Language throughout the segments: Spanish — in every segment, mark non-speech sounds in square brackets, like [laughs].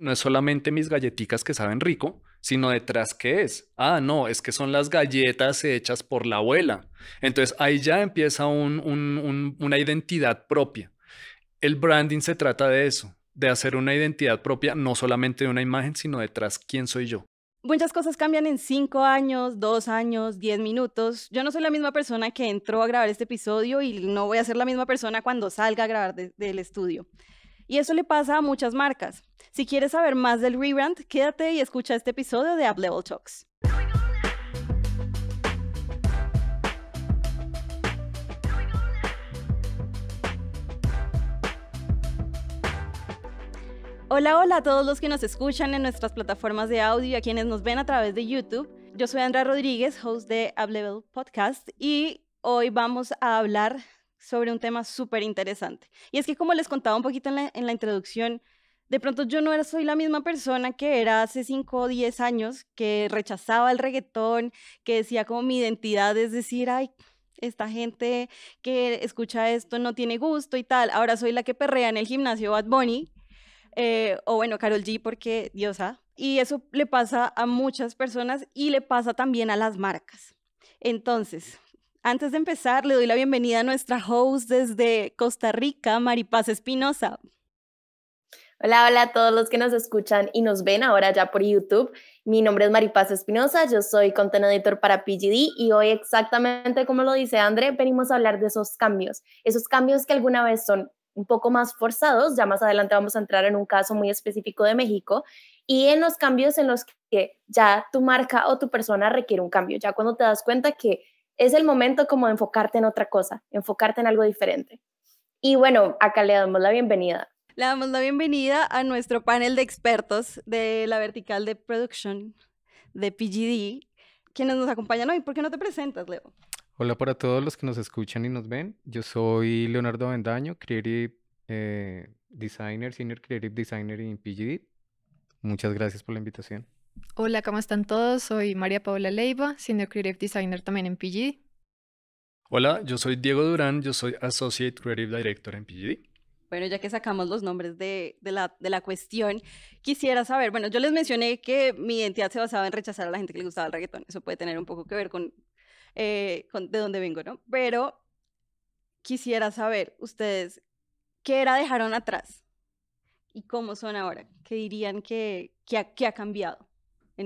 no es solamente mis galletitas que saben rico, sino detrás qué es. Ah, no, es que son las galletas hechas por la abuela. Entonces ahí ya empieza una identidad propia. El branding se trata de eso, de hacer una identidad propia, no solamente de una imagen, sino detrás quién soy yo. Muchas cosas cambian en cinco años, dos años, diez minutos. Yo no soy la misma persona que entró a grabar este episodio y no voy a ser la misma persona cuando salga a grabar del estudio. Y eso le pasa a muchas marcas. Si quieres saber más del rebrand, quédate y escucha este episodio de Uplevel Talks. Hola, hola a todos los que nos escuchan en nuestras plataformas de audio y a quienes nos ven a través de YouTube. Yo soy Andrea Rodríguez, host de Up Podcast, y hoy vamos a hablar sobre un tema súper interesante. Y es que como les contaba un poquito en la, introducción, de pronto yo no soy la misma persona que era hace 5 o 10 años, que rechazaba el reggaetón, que decía como mi identidad es decir, ay, esta gente que escucha esto no tiene gusto y tal. Ahora soy la que perrea en el gimnasio Bad Bunny, eh, o bueno, Carol G, porque diosa. Y eso le pasa a muchas personas y le pasa también a las marcas. Entonces, antes de empezar, le doy la bienvenida a nuestra host desde Costa Rica, Maripaz Espinosa. Hola, hola a todos los que nos escuchan y nos ven ahora ya por YouTube. Mi nombre es Maripaz Espinosa, yo soy content editor para PGD y hoy exactamente como lo dice André, venimos a hablar de esos cambios, esos cambios que alguna vez son un poco más forzados, ya más adelante vamos a entrar en un caso muy específico de México y en los cambios en los que ya tu marca o tu persona requiere un cambio, ya cuando te das cuenta que es el momento como de enfocarte en otra cosa, enfocarte en algo diferente. Y bueno, acá le damos la bienvenida. Le damos la bienvenida a nuestro panel de expertos de la vertical de producción de PGD, quienes nos acompañan hoy. ¿Por qué no te presentas, Leo? Hola para todos los que nos escuchan y nos ven. Yo soy Leonardo Vendaño, Creative eh, Designer, Senior Creative Designer en PGD. Muchas gracias por la invitación. Hola, ¿cómo están todos? Soy María Paula Leiva, Senior Creative Designer también en PGD. Hola, yo soy Diego Durán, yo soy Associate Creative Director en PGD. Bueno, ya que sacamos los nombres de, la, de, la, cuestión, quisiera saber, bueno, yo les mencioné que mi identidad se basaba en rechazar a la gente que le gustaba el reggaetón, eso puede tener un poco que ver con, eh, de dónde vengo, ¿no? Pero quisiera saber ustedes, ¿qué era dejaron atrás? ¿Y cómo son ahora? ¿Qué dirían que, que ha cambiado?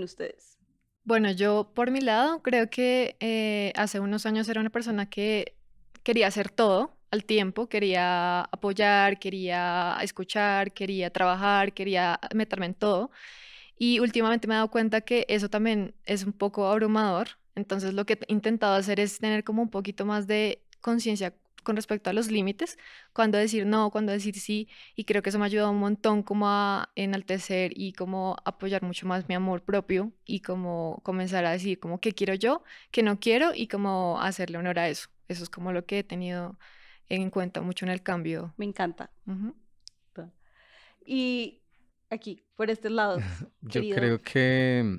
ustedes? Bueno, yo por mi lado creo que eh, hace unos años era una persona que quería hacer todo al tiempo, quería apoyar, quería escuchar, quería trabajar, quería meterme en todo. Y últimamente me he dado cuenta que eso también es un poco abrumador. Entonces lo que he intentado hacer es tener como un poquito más de conciencia con respecto a los límites, cuando decir no, cuando decir sí, y creo que eso me ha ayudado un montón como a enaltecer y como apoyar mucho más mi amor propio y como comenzar a decir como qué quiero yo, qué no quiero y como hacerle honor a eso. Eso es como lo que he tenido en cuenta mucho en el cambio. Me encanta. Y aquí, por este lado. [laughs] Yo creo que,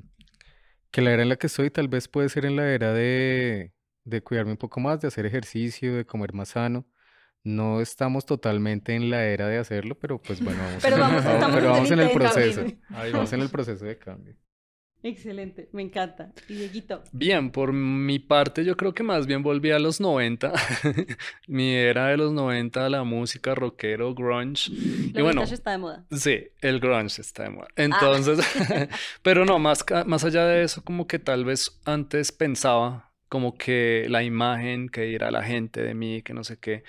que la era en la que estoy tal vez puede ser en la era de de cuidarme un poco más, de hacer ejercicio, de comer más sano. No estamos totalmente en la era de hacerlo, pero pues bueno, [laughs] vamos, pero vamos, en el proceso. Ahí vamos en el proceso de cambio. Excelente, me encanta. Bien, por mi parte, yo creo que más bien volví a los 90. [laughs] mi era de los 90, la música rockero, grunge. El y bueno, está de moda. Sí, el grunge está de moda. Ah. Entonces, [laughs] pero no, más, más allá de eso, como que tal vez antes pensaba como que la imagen que dirá la gente de mí, que no sé qué.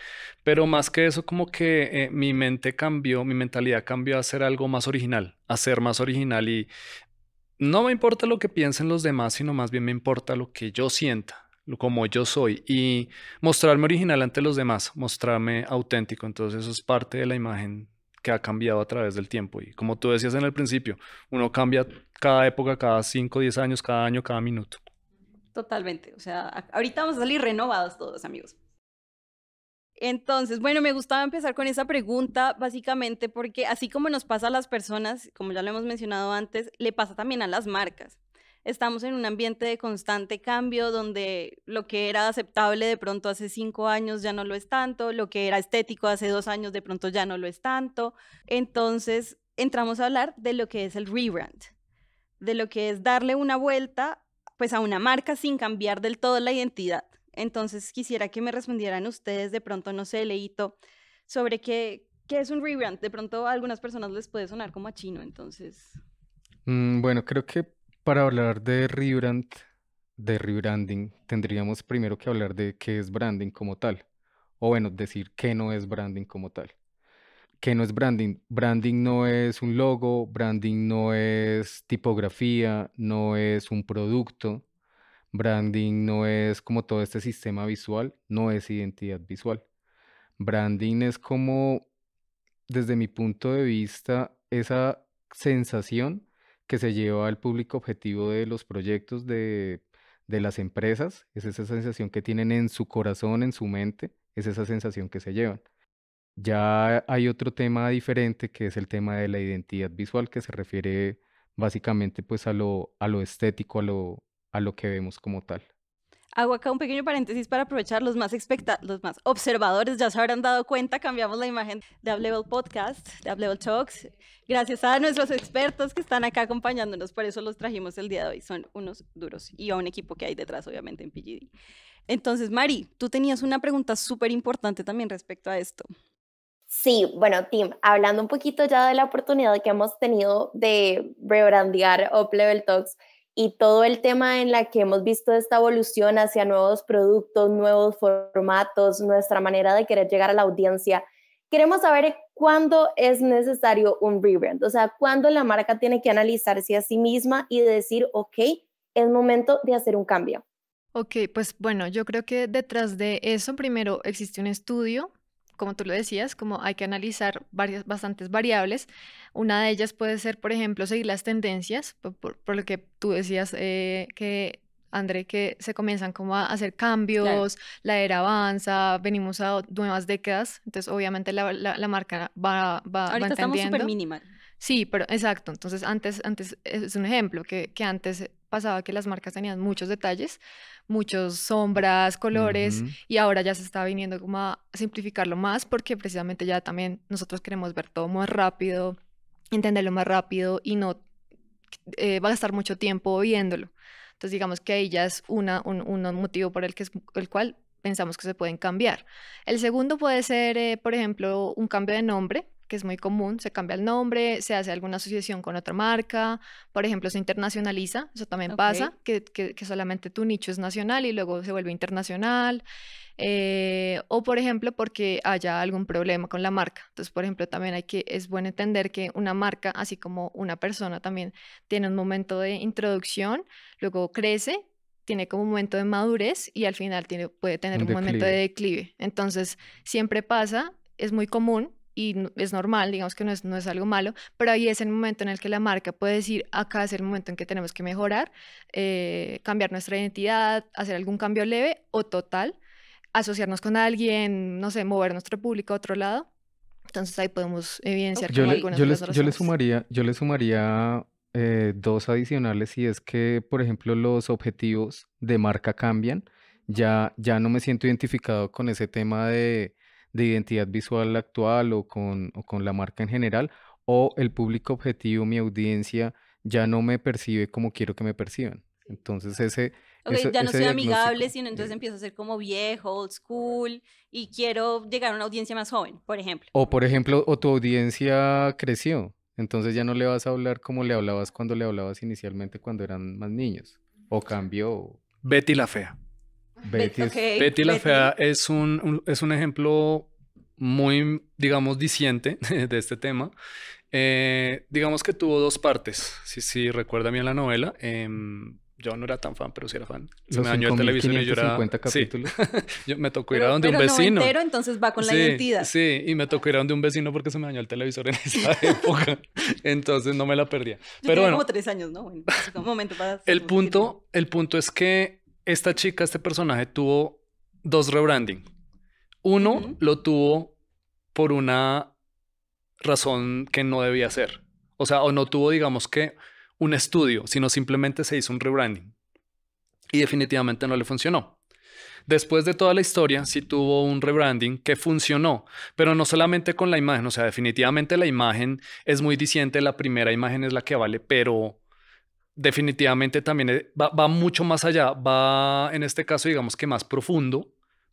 Pero más que eso, como que eh, mi mente cambió, mi mentalidad cambió a ser algo más original, a ser más original y no me importa lo que piensen los demás, sino más bien me importa lo que yo sienta, como yo soy y mostrarme original ante los demás, mostrarme auténtico. Entonces eso es parte de la imagen que ha cambiado a través del tiempo. Y como tú decías en el principio, uno cambia cada época, cada 5, 10 años, cada año, cada minuto. Totalmente. O sea, ahorita vamos a salir renovados todos, amigos. Entonces, bueno, me gustaba empezar con esa pregunta, básicamente porque así como nos pasa a las personas, como ya lo hemos mencionado antes, le pasa también a las marcas. Estamos en un ambiente de constante cambio donde lo que era aceptable de pronto hace cinco años ya no lo es tanto, lo que era estético hace dos años de pronto ya no lo es tanto. Entonces, entramos a hablar de lo que es el rebrand, de lo que es darle una vuelta pues a una marca sin cambiar del todo la identidad. Entonces quisiera que me respondieran ustedes de pronto, no sé, Leito, sobre qué, qué es un rebrand. De pronto a algunas personas les puede sonar como a chino, entonces. Mm, bueno, creo que para hablar de rebrand, de rebranding, tendríamos primero que hablar de qué es branding como tal. O bueno, decir qué no es branding como tal. Que no es branding? Branding no es un logo, branding no es tipografía, no es un producto, branding no es como todo este sistema visual, no es identidad visual. Branding es como, desde mi punto de vista, esa sensación que se lleva al público objetivo de los proyectos de, de las empresas, es esa sensación que tienen en su corazón, en su mente, es esa sensación que se llevan. Ya hay otro tema diferente que es el tema de la identidad visual que se refiere básicamente pues a lo, estético, a lo, que vemos como tal. Hago acá un pequeño paréntesis para aprovechar los más, los más observadores, ya se habrán dado cuenta, cambiamos la imagen de Ablevel Podcast, de Ablevel Talks, gracias a nuestros expertos que están acá acompañándonos, por eso los trajimos el día de hoy, son unos duros y a un equipo que hay detrás obviamente en PGD. Entonces, Mari, tú tenías una pregunta súper importante también respecto a esto. Sí, bueno, Tim, hablando un poquito ya de la oportunidad que hemos tenido de rebrandear Uplevel Talks y todo el tema en la que hemos visto esta evolución hacia nuevos productos, nuevos formatos, nuestra manera de querer llegar a la audiencia, queremos saber cuándo es necesario un rebrand, o sea, cuándo la marca tiene que analizarse a sí misma y decir, ok, es momento de hacer un cambio. Ok, pues bueno, yo creo que detrás de eso primero existe un estudio como tú lo decías, como hay que analizar varias, bastantes variables. Una de ellas puede ser, por ejemplo, seguir las tendencias, por, lo que tú decías eh, que André, que se comienzan como a hacer cambios, la era avanza, venimos a nuevas décadas, entonces obviamente la, marca va, va Ahorita Sí, pero exacto. Entonces, antes, antes e, es un ejemplo que, antes pasaba que las marcas tenían muchos detalles, muchas sombras, colores, y ahora ya se está viniendo como a simplificarlo más porque precisamente ya también nosotros queremos ver todo más rápido, entenderlo más rápido y no va eh, a gastar mucho tiempo viéndolo. Entonces, digamos que ahí ya es una, un, motivo por el, que el cual pensamos que se pueden cambiar. El segundo puede ser, eh, por ejemplo, un cambio de nombre que es muy común, se cambia el nombre, se hace alguna asociación con otra marca, por ejemplo, se internacionaliza, eso también pasa, que, solamente tu nicho es nacional y luego se vuelve internacional, eh, o por ejemplo, porque haya algún problema con la marca. Entonces, por ejemplo, también hay que, es bueno entender que una marca, así como una persona también tiene un momento de introducción, luego crece tiene como un momento de madurez y al final tiene, puede tener un momento de declive. Entonces, siempre pasa, es muy común y es normal, digamos que no es, no es algo malo, pero ahí es el momento en el que la marca puede decir, acá es el momento en que tenemos que mejorar, eh, cambiar nuestra identidad, hacer algún cambio leve o total, asociarnos con alguien, no sé, mover nuestro público a otro lado. Entonces ahí podemos evidenciar yo le, algunas yo yo le sumaría, yo le sumaría eh, dos adicionales y es que, por ejemplo, los objetivos de marca cambian. Ya, ya no me siento identificado con ese tema de de identidad visual actual o con, con la marca en general, o el público objetivo, mi audiencia, ya no me percibe como quiero que me perciban. Entonces ese... ya no soy amigable, sino entonces empiezo a ser como viejo, old school, y quiero llegar a una audiencia más joven, por ejemplo. O por ejemplo, o tu audiencia creció, entonces ya no le vas a hablar como le hablabas cuando le hablabas inicialmente cuando eran más niños, o cambió. Betty la fea. Betty, la Fea es un, es un ejemplo muy, digamos, disiente [laughs] de este tema. Eh, digamos que tuvo dos partes, si, sí, recuerda bien la novela. Em, yo no era tan fan, pero sí era fan. Se me dañó el televisor y yo era... Sí. [laughs] yo me tocó ir a donde un vecino. Entero, entonces va con la identidad. Sí, y me tocó ir a donde un vecino porque se me dañó el televisor en [laughs] esa época. Entonces no me la perdía. pero bueno, como tres años, ¿no? un momento para el punto, el punto es que esta chica, este personaje tuvo dos rebranding. Uno lo tuvo por una razón que no debía ser. O sea, o no tuvo, digamos que, un estudio, sino simplemente se hizo un rebranding. Y definitivamente no le funcionó. Después de toda la historia, sí tuvo un rebranding que funcionó, pero no solamente con la imagen, o sea, definitivamente la imagen es muy diciente, la primera imagen es la que vale, pero definitivamente también eh, va, mucho más allá, va en este caso digamos que más profundo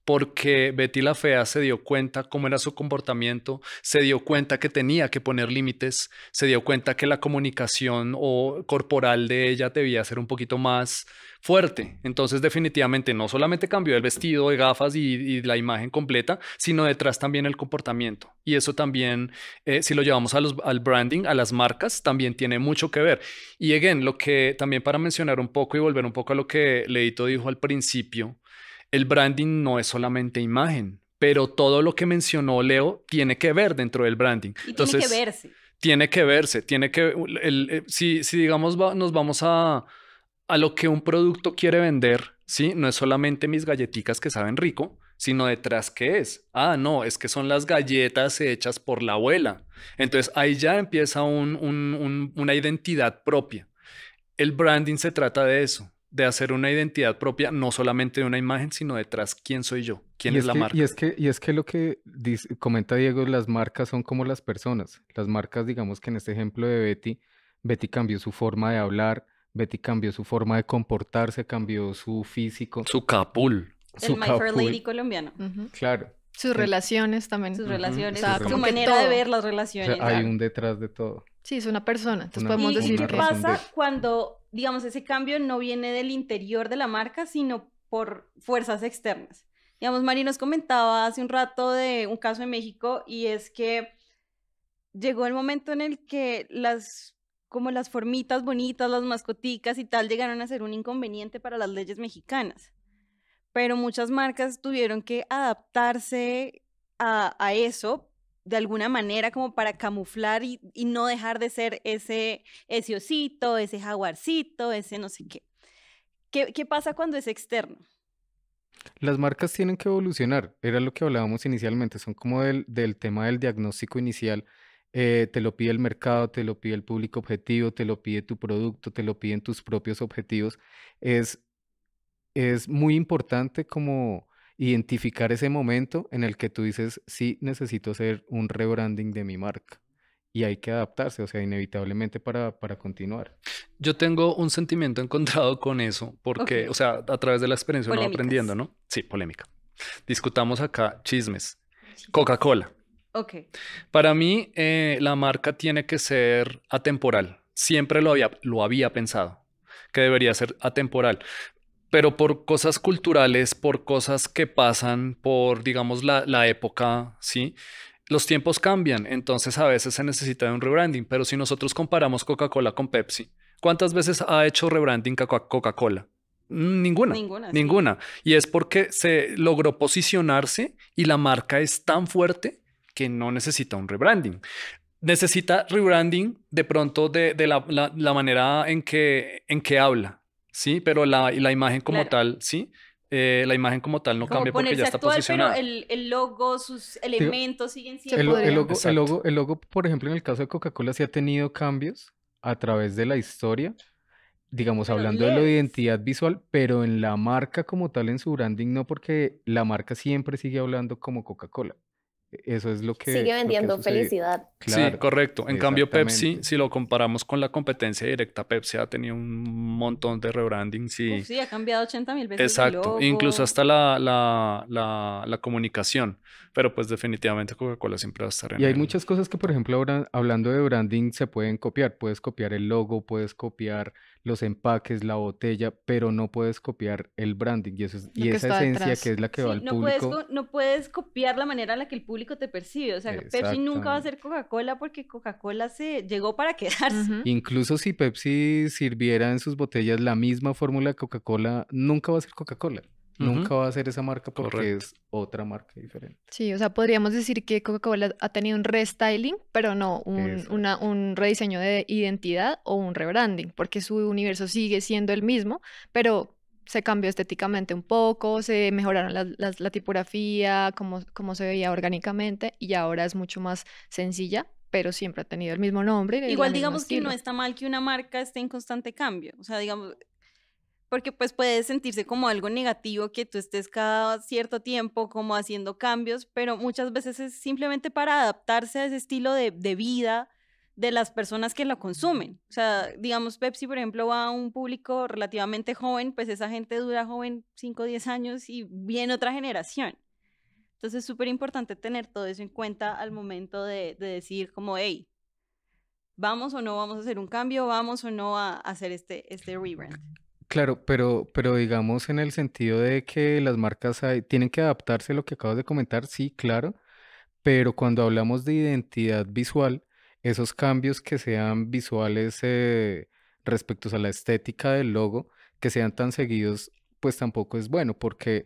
porque Betty la Fea se dio cuenta cómo era su comportamiento, se dio cuenta que tenía que poner límites, se dio cuenta que la comunicación o corporal de ella debía ser un poquito más fuerte. Entonces definitivamente no solamente cambió el vestido de gafas y, la imagen completa, sino detrás también el comportamiento. Y eso también, eh, si lo llevamos al branding, a las marcas, también tiene mucho que ver. Y again, lo que también para mencionar un poco y volver un poco a lo que Leito dijo al principio, el branding no es solamente imagen, pero todo lo que mencionó Leo tiene que ver dentro del branding. Entonces, tiene que verse. Tiene que verse, eh, si, digamos nos vamos a, a lo que un producto quiere vender, ¿sí? No es solamente mis galletitas que saben rico, sino detrás qué es. Ah, no, es que son las galletas hechas por la abuela. Entonces ahí ya empieza una identidad propia. El branding se trata de eso, de hacer una identidad propia, no solamente de una imagen, sino detrás quién soy yo, quién es, la marca. Y es que, y es que lo que comenta Diego, las marcas son como las personas. Las marcas, digamos que en este ejemplo de Betty, Betty cambió su forma de hablar, Betty cambió su forma de comportarse, cambió su físico. Su capul. El My Fair Lady colombiano. Claro. Sus relaciones también. Sus relaciones. su manera de ver las relaciones. hay un detrás de todo. Sí, es una persona. Entonces podemos decir ¿Y qué pasa cuando digamos, ese cambio no viene del interior de la marca, sino por fuerzas externas. Digamos, Mari nos comentaba hace un rato de un caso en México y es que llegó el momento en el que las como las formitas bonitas, las mascoticas y tal llegaron a ser un inconveniente para las leyes mexicanas. Pero muchas marcas tuvieron que adaptarse a, a eso de alguna manera como para camuflar y, no dejar de ser ese, ese osito, ese jaguarcito, ese no sé qué. qué. pasa cuando es externo? Las marcas tienen que evolucionar, era lo que hablábamos inicialmente, son como del, del tema del diagnóstico inicial. Eh, te lo pide el mercado, te lo pide el público objetivo, te lo pide tu producto, te lo piden tus propios objetivos. Es, es muy importante como identificar ese momento en el que tú dices, sí, necesito hacer un rebranding de mi marca. Y hay que adaptarse, o sea, inevitablemente para, para continuar. Yo tengo un sentimiento encontrado con eso, porque, o sea, a través de la experiencia uno aprendiendo, ¿no? Sí, polémica. Discutamos acá chismes. Coca-Cola. Ok. Para mí, eh, la marca tiene que ser atemporal. Siempre lo había, lo había pensado que debería ser atemporal pero por cosas culturales, por cosas que pasan, por, digamos, la, época, ¿sí? Los tiempos cambian, entonces a veces se necesita de un rebranding, pero si nosotros comparamos Coca-Cola con Pepsi, ¿cuántas veces ha hecho rebranding Coca-Cola? Mm, ninguna. Ninguna. Y es porque se logró posicionarse y la marca es tan fuerte que no necesita un rebranding. Necesita rebranding de pronto de, la, la, manera en que, en que habla, Sí, pero la, la imagen como tal, sí. Eh, la imagen como tal no cambia porque ya está actual, posicionada. Pero el, el, logo, sus elementos siguen siendo. El, el, logo, el, logo, el logo, por ejemplo, en el caso de Coca-Cola sí ha tenido cambios a través de la historia, digamos, hablando de la identidad visual, pero en la marca como tal, en su branding, no, porque la marca siempre sigue hablando como Coca-Cola. Eso es lo que... Sigue vendiendo felicidad. sí, correcto. En cambio, Pepsi, si lo comparamos con la competencia directa, Pepsi ha tenido un montón de rebranding. Sí, sí ha cambiado 80 mil veces. Exacto. El logo. Incluso hasta la, la, la, comunicación. Pero pues definitivamente Coca-Cola siempre va a estar Y hay muchas cosas que, por ejemplo, ahora hablando de branding, se pueden copiar. Puedes copiar el logo, puedes copiar los empaques, la botella, pero no puedes copiar el branding y, eso y esa esencia que es la que va al público. no puedes copiar la manera en la que el público te percibe. O sea, Pepsi nunca va a ser Coca-Cola porque Coca-Cola se llegó para quedarse. Incluso si Pepsi sirviera en sus botellas la misma fórmula de Coca-Cola, nunca va a ser Coca-Cola. Nunca va a ser esa marca porque es otra marca diferente. Sí, o sea, podríamos decir que Coca-Cola ha tenido un restyling, pero no un rediseño de identidad o un rebranding, porque su universo sigue siendo el mismo, pero se cambió estéticamente un poco, se mejoraron la, la, tipografía, cómo, cómo, se veía orgánicamente y ahora es mucho más sencilla, pero siempre ha tenido el mismo nombre. Igual digamos que no está mal que una marca esté en constante cambio, o sea, digamos, porque pues puede sentirse como algo negativo que tú estés cada cierto tiempo como haciendo cambios, pero muchas veces es simplemente para adaptarse a ese estilo de, de vida de las personas que lo consumen. O sea, digamos, Pepsi, por ejemplo, va a un público relativamente joven, pues esa gente dura joven 5 o 10 años y viene otra generación. Entonces es súper importante tener todo eso en cuenta al momento de, decir como, hey, ¿vamos o no vamos a hacer un cambio? ¿Vamos o no a, hacer este, este rebrand? Claro, pero, pero digamos en el sentido de que las marcas tienen que adaptarse a lo que acabas de comentar, sí, claro, pero cuando hablamos de identidad visual, esos cambios que sean visuales eh, respecto a la estética del logo, que sean tan seguidos, pues tampoco es bueno, porque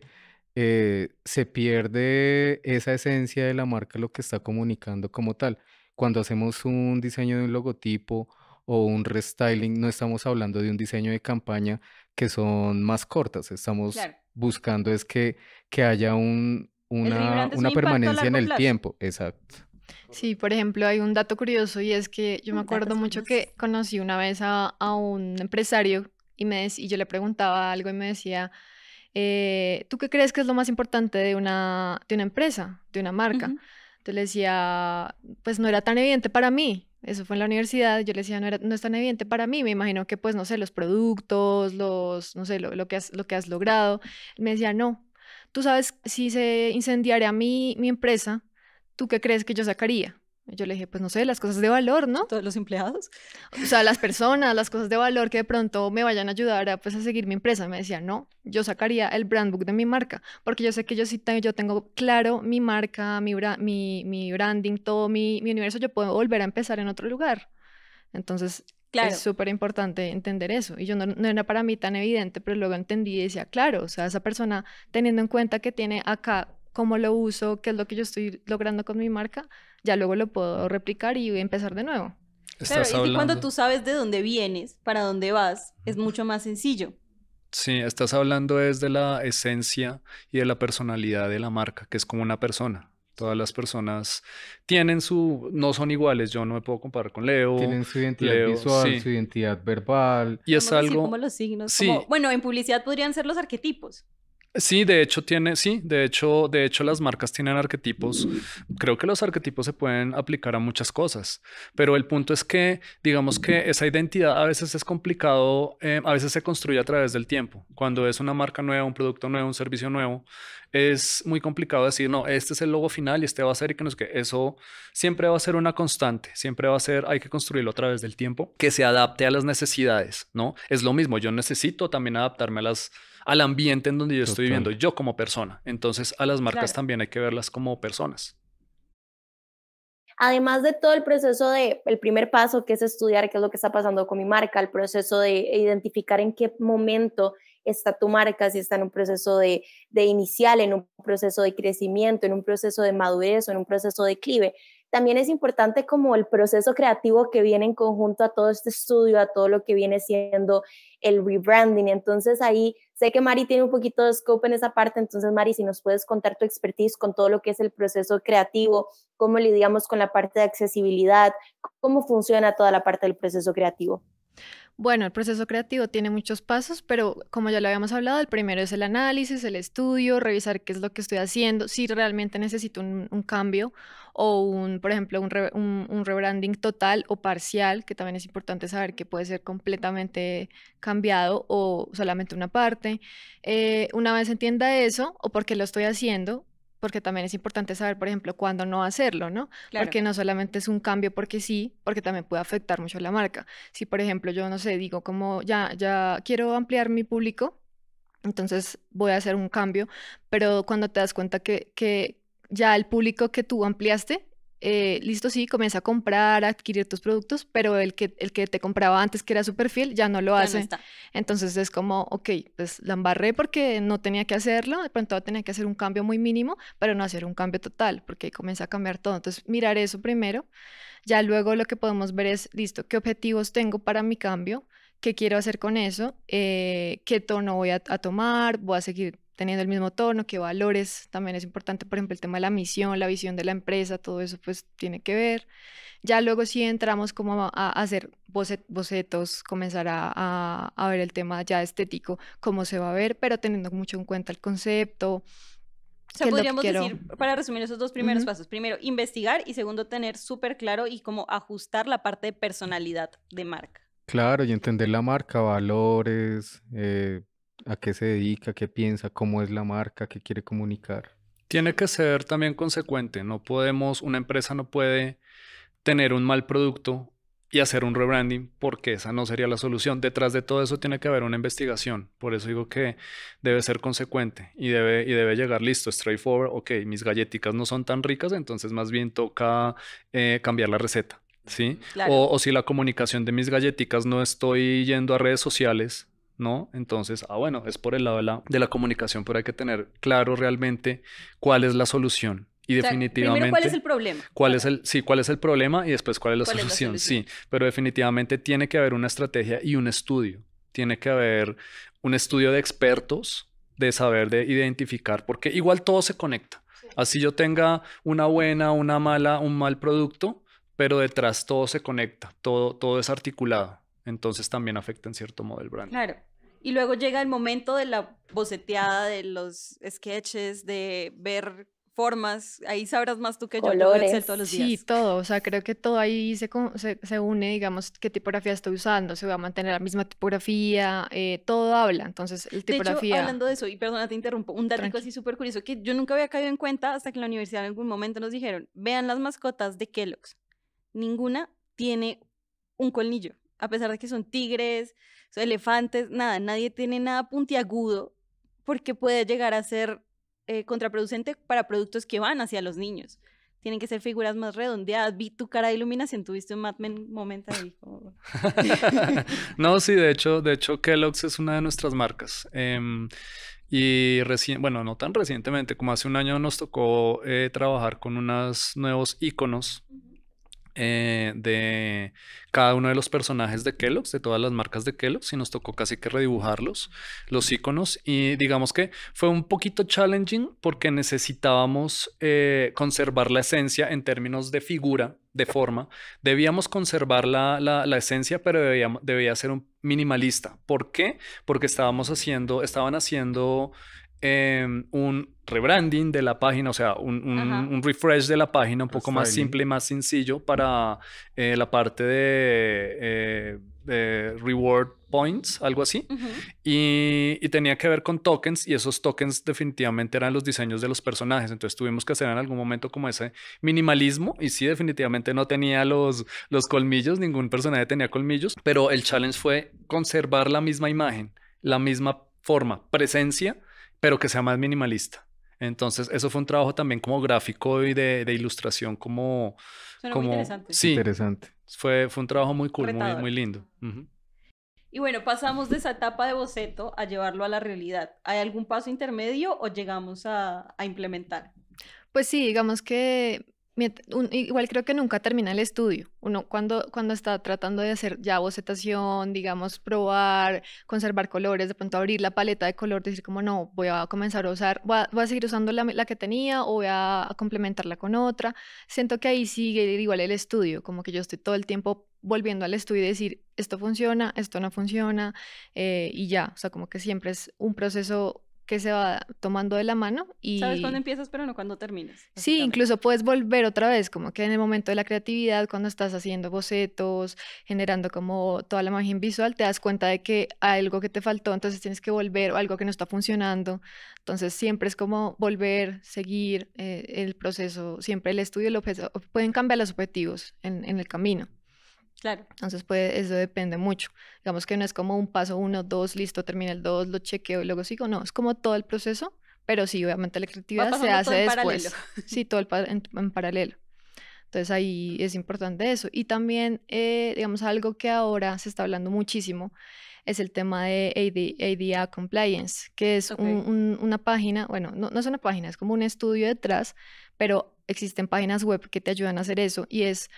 eh, se pierde esa esencia de la marca, lo que está comunicando como tal. Cuando hacemos un diseño de un logotipo o un restyling, no estamos hablando de un diseño de campaña que son más cortas, estamos buscando es que, que haya una, permanencia en el tiempo. Exacto. Sí, por ejemplo, hay un dato curioso y es que yo me acuerdo mucho que conocí una vez a, un empresario y, me yo le preguntaba algo y me decía, eh, ¿tú qué crees que es lo más importante de una, empresa, de una marca? Entonces le decía, pues no era tan evidente para mí. Eso fue en la universidad, yo le decía, no, es tan evidente para mí, me imagino que pues, no sé, los productos, los, no sé, lo, que, has, lo que logrado. Me decía, no, tú sabes, si se incendiaría mi, mi empresa, ¿tú qué crees que yo sacaría? Yo le dije, pues no sé, las cosas de valor, ¿no? Todos los empleados. O sea, las [laughs] personas, las cosas de valor que de pronto me vayan a ayudar a, pues, a seguir mi empresa. Me decía, no, yo sacaría el brand book de mi marca, porque yo sé que yo sí yo tengo claro mi marca, mi, mi, branding, todo mi, universo, yo puedo volver a empezar en otro lugar. Entonces, claro. es súper importante entender eso. Y yo no, no era para mí tan evidente, pero luego entendí y decía, claro, o sea, esa persona teniendo en cuenta que tiene acá cómo lo uso, qué es lo que yo estoy logrando con mi marca, ya luego lo puedo replicar y empezar de nuevo. Pero y cuando tú sabes de dónde vienes, para dónde vas, es mucho más sencillo. Sí, estás hablando desde la esencia y de la personalidad de la marca, que es como una persona. Todas las personas tienen su, no son iguales. Yo no me puedo comparar con Leo. Tienen su identidad visual, su identidad verbal. Y es algo. como los signos. bueno, en publicidad podrían ser los arquetipos. Sí, de hecho tiene, sí, de hecho, de hecho las marcas tienen arquetipos. Creo que los arquetipos se pueden aplicar a muchas cosas, pero el punto es que, digamos que esa identidad a veces es complicado, eh, a veces se construye a través del tiempo. Cuando es una marca nueva, un producto nuevo, un servicio nuevo, es muy complicado decir, no, este es el logo final y este va a ser y que no que eso siempre va a ser una constante, siempre va a ser, hay que construirlo a través del tiempo, que se adapte a las necesidades, ¿no? Es lo mismo, yo necesito también adaptarme a las al ambiente en donde yo estoy viviendo, yo como persona. Entonces a las marcas también hay que verlas como personas. Además de todo el proceso de, el primer paso que es estudiar qué es lo que está pasando con mi marca, el proceso de identificar en qué momento está tu marca, si está en un proceso de, de inicial, en un proceso de crecimiento, en un proceso de madurez o en un proceso de declive también es importante como el proceso creativo que viene en conjunto a todo este estudio, a todo lo que viene siendo el rebranding. Entonces ahí Sé que Mari tiene un poquito de scope en esa parte, entonces Mari, si nos puedes contar tu expertise con todo lo que es el proceso creativo, cómo lidiamos con la parte de accesibilidad, cómo funciona toda la parte del proceso creativo. Bueno, el proceso creativo tiene muchos pasos, pero como ya lo habíamos hablado, el primero es el análisis, el estudio, revisar qué es lo que estoy haciendo, si realmente necesito un, cambio o un, por ejemplo, un, rebranding total o parcial, que también es importante saber que puede ser completamente cambiado o solamente una parte. Eh, una vez entienda eso o por qué lo estoy haciendo, porque también es importante saber, por ejemplo, cuándo no hacerlo, ¿no? Claro. Porque no solamente es un cambio porque sí, porque también puede afectar mucho a la marca. Si, por ejemplo, yo no sé, digo como ya, ya quiero ampliar mi público, entonces voy a hacer un cambio, pero cuando te das cuenta que, que ya el público que tú ampliaste eh, listo, sí, comienza a comprar, a adquirir tus productos, pero el que, el que te compraba antes que era su perfil ya no lo hace. Entonces es como, ok, pues la embarré porque no tenía que hacerlo, de pronto tenía que hacer un cambio muy mínimo, pero no hacer un cambio total, porque comienza a cambiar todo. Entonces mirar eso primero, ya luego lo que podemos ver es, listo, ¿qué objetivos tengo para mi cambio? ¿Qué quiero hacer con eso? Eh, ¿Qué tono voy a tomar? ¿Voy a seguir teniendo el mismo tono, qué valores también es importante, por ejemplo, el tema de la misión, la visión de la empresa, todo eso pues tiene que ver. Ya luego sí entramos como a, hacer bocetos, comenzar a, ver el tema ya estético, cómo se va a ver, pero teniendo mucho en cuenta el concepto. O sea, podríamos decir, para resumir esos dos primeros pasos, primero, investigar y segundo, tener súper claro y como ajustar la parte de personalidad de marca. Claro, y entender la marca, valores, eh, a qué se dedica, qué piensa, cómo es la marca, qué quiere comunicar. Tiene que ser también consecuente. No podemos, una empresa no puede tener un mal producto y hacer un rebranding porque esa no sería la solución. Detrás de todo eso tiene que haber una investigación. Por eso digo que debe ser consecuente y debe, y debe llegar listo, straightforward. Ok, mis galletitas no son tan ricas, entonces más bien toca eh, cambiar la receta. ¿Sí? O, o, si la comunicación de mis galletitas no estoy yendo a redes sociales ¿no? Entonces, ah, bueno, es por el lado de la, comunicación, pero hay que tener claro realmente cuál es la solución. Y definitivamente. ¿cuál es el problema? ¿Cuál es el, sí, cuál es el problema y después cuál es la, solución? Sí, pero definitivamente tiene que haber una estrategia y un estudio. Tiene que haber un estudio de expertos, de saber, de identificar, porque igual todo se conecta. Así yo tenga una buena, una mala, un mal producto, pero detrás todo se conecta, todo, todo es articulado. Entonces también afecta en cierto modo el brand. Claro. Y luego llega el momento de la boceteada, de los sketches, de ver formas, ahí sabrás más tú que yo, todos los días. Sí, todo, o sea, creo que todo ahí se, se, une, digamos, qué tipografía estoy usando, se va a mantener la misma tipografía, eh, todo habla, entonces el tipografía... De hecho, hablando de eso, y perdona, te interrumpo, un dato así súper curioso que yo nunca había caído en cuenta hasta que en la universidad en algún momento nos dijeron, vean las mascotas de Kellogg's, ninguna tiene un colmillo a pesar de que son tigres, son elefantes, nada, nadie tiene nada puntiagudo porque puede llegar a ser eh, contraproducente para productos que van hacia los niños. Tienen que ser figuras más redondeadas. Vi tu cara de iluminación, tuviste un Mad Men momento [laughs] no, sí, de hecho, de hecho, Kellogg's es una de nuestras marcas. Em, y recién, bueno, no tan recientemente, como hace un año nos tocó eh, trabajar con unos nuevos iconos eh, de cada uno de los personajes de Kellogg's, de todas las marcas de Kellogg's, y nos tocó casi que redibujarlos, los iconos. Y digamos que fue un poquito challenging porque necesitábamos eh, conservar la esencia en términos de figura, de forma. Debíamos conservar la, esencia, pero debía, ser un minimalista. ¿Por qué? Porque estábamos haciendo, estaban haciendo em, un rebranding de la página, o sea, un, refresh de la página un poco más simple, y más sencillo para eh, la parte eh, de, reward points, algo así. y, tenía que ver con tokens y esos tokens definitivamente eran los diseños de los personajes. Entonces tuvimos que hacer en algún momento como ese minimalismo y sí, definitivamente no tenía los, los colmillos, ningún personaje tenía colmillos, pero el challenge fue conservar la misma imagen, la misma forma, presencia, pero que sea más minimalista. Entonces, eso fue un trabajo también como gráfico y de, ilustración, como... Suena como muy interesante. Sí, interesante. Fue, un trabajo muy cool, muy, lindo. Y bueno, pasamos de esa etapa de boceto a llevarlo a la realidad. ¿Hay algún paso intermedio o llegamos a implementar? Pues sí, digamos que igual creo que nunca termina el estudio. Uno cuando, cuando está tratando de hacer ya bocetación, digamos, probar, conservar colores, de pronto abrir la paleta de color, decir como no, voy a comenzar a usar, voy a, seguir usando la, la, que tenía o voy a, complementarla con otra. Siento que ahí sigue igual el estudio, como que yo estoy todo el tiempo volviendo al estudio y decir, esto funciona, esto no funciona, eh, y ya, o sea, como que siempre es un proceso que se va tomando de la mano y... Sabes cuándo empiezas, pero no cuándo terminas. Sí, incluso puedes volver otra vez, como que en el momento de la creatividad, cuando estás haciendo bocetos, generando como toda la imagen visual, te das cuenta de que algo que te faltó, entonces tienes que volver, o algo que no está funcionando. Entonces siempre es como volver, seguir eh, el proceso, siempre el estudio, el pueden cambiar los objetivos en el camino. Claro. Entonces, pues eso depende mucho. Digamos que no es como un paso uno, dos, listo, termina el dos, lo chequeo y luego sigo. No, es como todo el proceso, pero sí, obviamente la creatividad se hace después. [laughs] Sí, todo el en, paralelo. Entonces ahí es importante eso. Y también, eh, digamos, algo que ahora se está hablando muchísimo es el tema de ADA Compliance, que es una página, bueno, no, no es una página, es como un estudio detrás, pero existen páginas web que te ayudan a hacer eso y es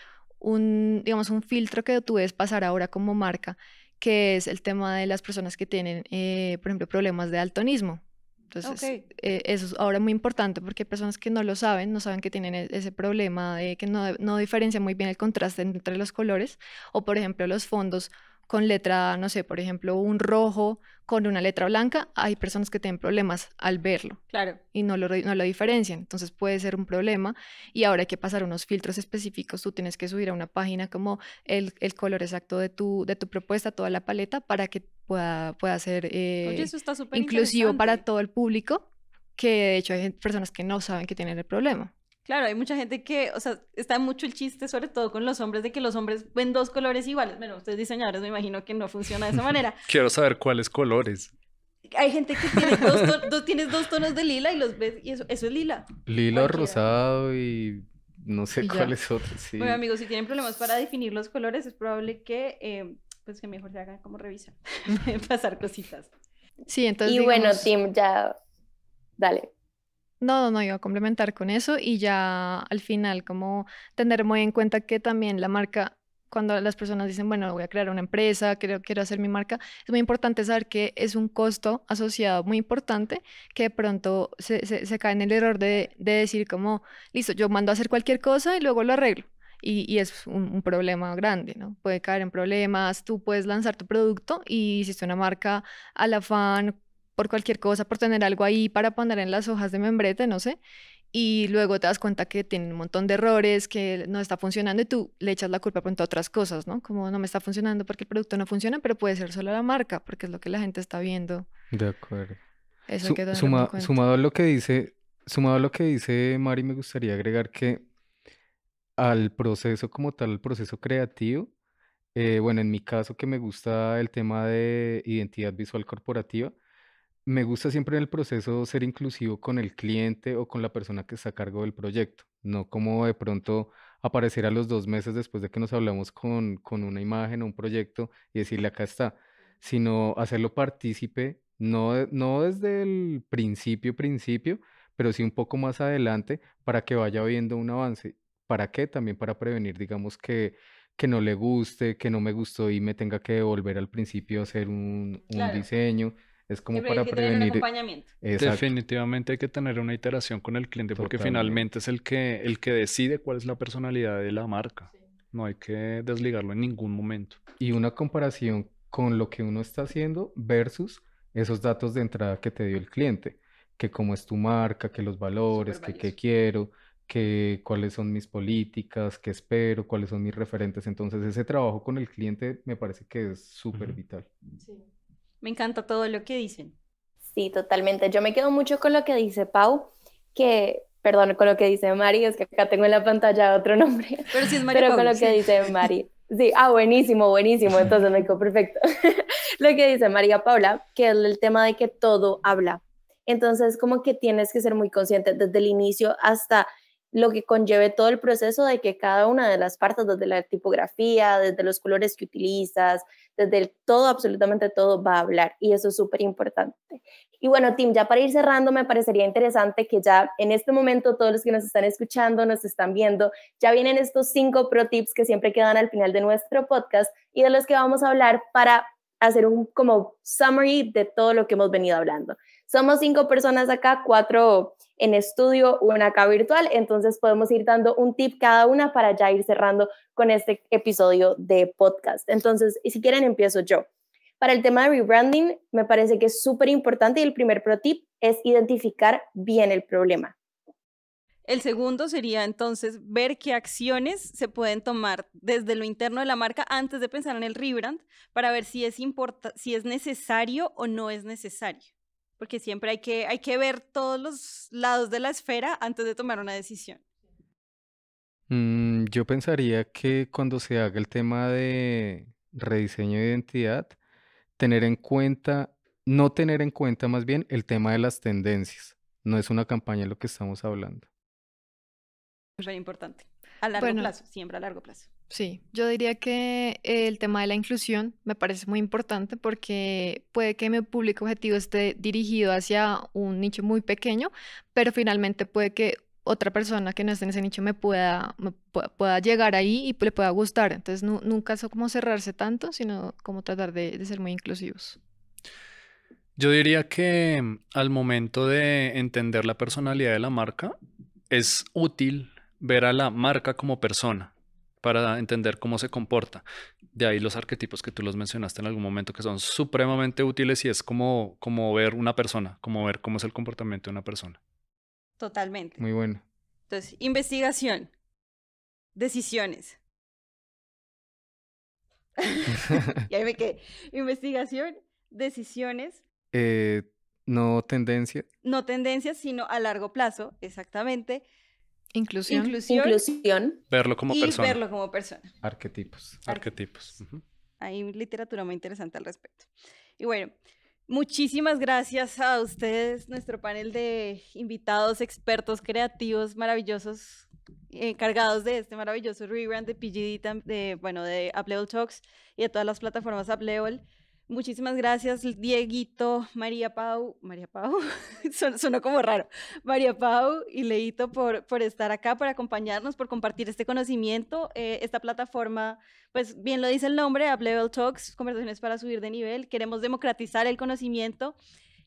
un, digamos, un filtro que tú ves pasar ahora como marca, que es el tema de las personas que tienen, eh, por ejemplo, problemas de altonismo Entonces, eh, eso es ahora muy importante porque hay personas que no lo saben, no saben que tienen e-, ese problema de que no, no diferencia muy bien el contraste entre los colores o, por ejemplo, los fondos con letra, no sé, por ejemplo, un rojo con una letra blanca, hay personas que tienen problemas al verlo. Claro. Y no lo, no lo diferencian. Entonces puede ser un problema. Y ahora hay que pasar unos filtros específicos. Tú tienes que subir a una página como el, color exacto de tu, de tu propuesta, toda la paleta, para que pueda, pueda ser eh, inclusivo para todo el público, que de hecho hay personas que no saben que tienen el problema. Claro, hay mucha gente que, o sea, está mucho el chiste, sobre todo con los hombres, de que los hombres ven dos colores iguales. Bueno, ustedes diseñadores me imagino que no funciona de esa manera. [laughs] Quiero saber cuáles colores. Hay gente que tiene [laughs] dos, tienes dos tonos de lila y los ves, y eso, es lila. Lila, rosado y no sé cuáles otros. Bueno, amigos, si tienen problemas para definir los colores, es probable que, eh, pues que mejor se hagan como revisar, [laughs] pasar cositas. Sí, entonces. Y bueno, Tim, ya. Dale. No, no, iba a complementar con eso y ya al final como tener muy en cuenta que también la marca, cuando las personas dicen, bueno, voy a crear una empresa, quiero, quiero hacer mi marca, es muy importante saber que es un costo asociado muy importante que pronto se, se, cae en el error de, decir como, listo, yo mando a hacer cualquier cosa y luego lo arreglo. Y, es un, problema grande, ¿no? Puede caer en problemas, tú puedes lanzar tu producto y es una marca al afán por cualquier cosa, por tener algo ahí para poner en las hojas de membrete, no sé. Y luego te das cuenta que tiene un montón de errores, que no está funcionando y tú le echas la culpa pronto a otras cosas, ¿no? Como no me está funcionando porque el producto no funciona, pero puede ser solo la marca, porque es lo que la gente está viendo. De acuerdo. Eso sumado a lo que dice, sumado a lo que dice Mari, me gustaría agregar que al proceso como tal, al proceso creativo, eh, bueno, en mi caso que me gusta el tema de identidad visual corporativa, me gusta siempre en el proceso ser inclusivo con el cliente o con la persona que está a cargo del proyecto, no como de pronto aparecer a los dos meses después de que nos hablamos con, una imagen o un proyecto y decirle acá está, sino hacerlo partícipe, no, no desde el principio, principio, pero sí un poco más adelante para que vaya viendo un avance. ¿Para qué? También para prevenir, digamos, que, que no le guste, que no me gustó y me tenga que volver al principio a hacer un, un diseño. Es como para prevenir. Definitivamente hay que tener una iteración con el cliente porque finalmente es el que, el que decide cuál es la personalidad de la marca. No hay que desligarlo en ningún momento. Y una comparación con lo que uno está haciendo versus esos datos de entrada que te dio el cliente, que cómo es tu marca, que los valores, que qué quiero, que cuáles son mis políticas, qué espero, cuáles son mis referentes. Entonces ese trabajo con el cliente me parece que es súper vital. Sí. Me encanta todo lo que dicen. Sí, totalmente. Yo me quedo mucho con lo que dice Pau, que, perdón, con lo que dice Mari, es que acá tengo en la pantalla otro nombre. Pero sí es Mari. Pero con lo que dice Mari. Sí, ah, buenísimo, buenísimo. Entonces me quedo perfecto. [laughs] lo que dice María Paula, que es el tema de que todo habla. Entonces, como que tienes que ser muy consciente desde el inicio hasta lo que conlleve todo el proceso de que cada una de las partes, desde la tipografía, desde los colores que utilizas, desde el todo, absolutamente todo va a hablar y eso es súper importante. Y bueno, Tim, ya para ir cerrando, me parecería interesante que ya en este momento todos los que nos están escuchando, nos están viendo, ya vienen estos cinco pro tips que siempre quedan al final de nuestro podcast y de los que vamos a hablar para hacer un como summary de todo lo que hemos venido hablando. Somos cinco personas acá, cuatro en estudio o en acá virtual. Entonces podemos ir dando un tip cada una para ya ir cerrando con este episodio de podcast. Entonces, si quieren, empiezo yo. Para el tema de rebranding, me parece que es súper importante y el primer pro tip es identificar bien el problema. El segundo sería entonces ver qué acciones se pueden tomar desde lo interno de la marca antes de pensar en el rebrand para ver si es, si es necesario o no es necesario porque siempre hay que, hay que ver todos los lados de la esfera antes de tomar una decisión. Mm, yo pensaría que cuando se haga el tema de rediseño de identidad, tener en cuenta, no tener en cuenta más bien el tema de las tendencias. No es una campaña lo que estamos hablando. Es muy importante. A largo plazo, siempre a largo plazo. Sí, yo diría que el tema de la inclusión me parece muy importante porque puede que mi público objetivo esté dirigido hacia un nicho muy pequeño, pero finalmente puede que otra persona que no esté en ese nicho me pueda, pueda, llegar ahí y pues, le pueda gustar. Entonces, nunca es como cerrarse tanto, sino como tratar de, ser muy inclusivos. Yo diría que mm, al momento de entender la personalidad de la marca, es útil ver a la marca como persona para entender cómo se comporta. De ahí los arquetipos que tú los mencionaste en algún momento, que son supremamente útiles y es como, como ver una persona, como ver cómo es el comportamiento de una persona. Totalmente. Muy bueno. Entonces, investigación, decisiones. [laughs] y ahí me Investigación, decisiones. Eh, no tendencia. No tendencias, sino a largo plazo, exactamente. Inclusión. Verlo como persona. Verlo como persona. Arquetipos. Arquetipos. Hay literatura muy interesante al respecto. Y bueno, muchísimas gracias a ustedes, nuestro panel de invitados, expertos, creativos, maravillosos, encargados eh, de este maravilloso rebrand de PGD, de, bueno, de Apple Talks y de todas las plataformas Apple Muchísimas gracias, Dieguito, María Pau, María Pau, [laughs] suena como raro, María Pau y Leito por, por estar acá, por acompañarnos, por compartir este conocimiento. Eh, esta plataforma, pues bien lo dice el nombre, Ablevel Level Talks, conversaciones para subir de nivel. Queremos democratizar el conocimiento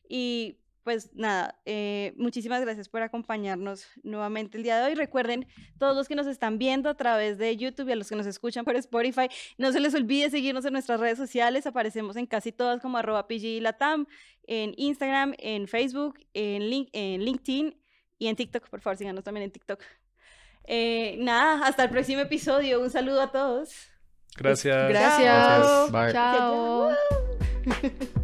y pues nada, eh, muchísimas gracias por acompañarnos nuevamente el día de hoy. Recuerden, todos los que nos están viendo a través de YouTube y a los que nos escuchan por Spotify, no se les olvide seguirnos en nuestras redes sociales. Aparecemos en casi todas como arroba PGLatam, en Instagram, en Facebook, en, LinkedIn y en TikTok. Por favor, síganos también en TikTok. Eh, nada, hasta el próximo episodio. Un saludo a todos. Gracias. Gracias. Chao. [laughs]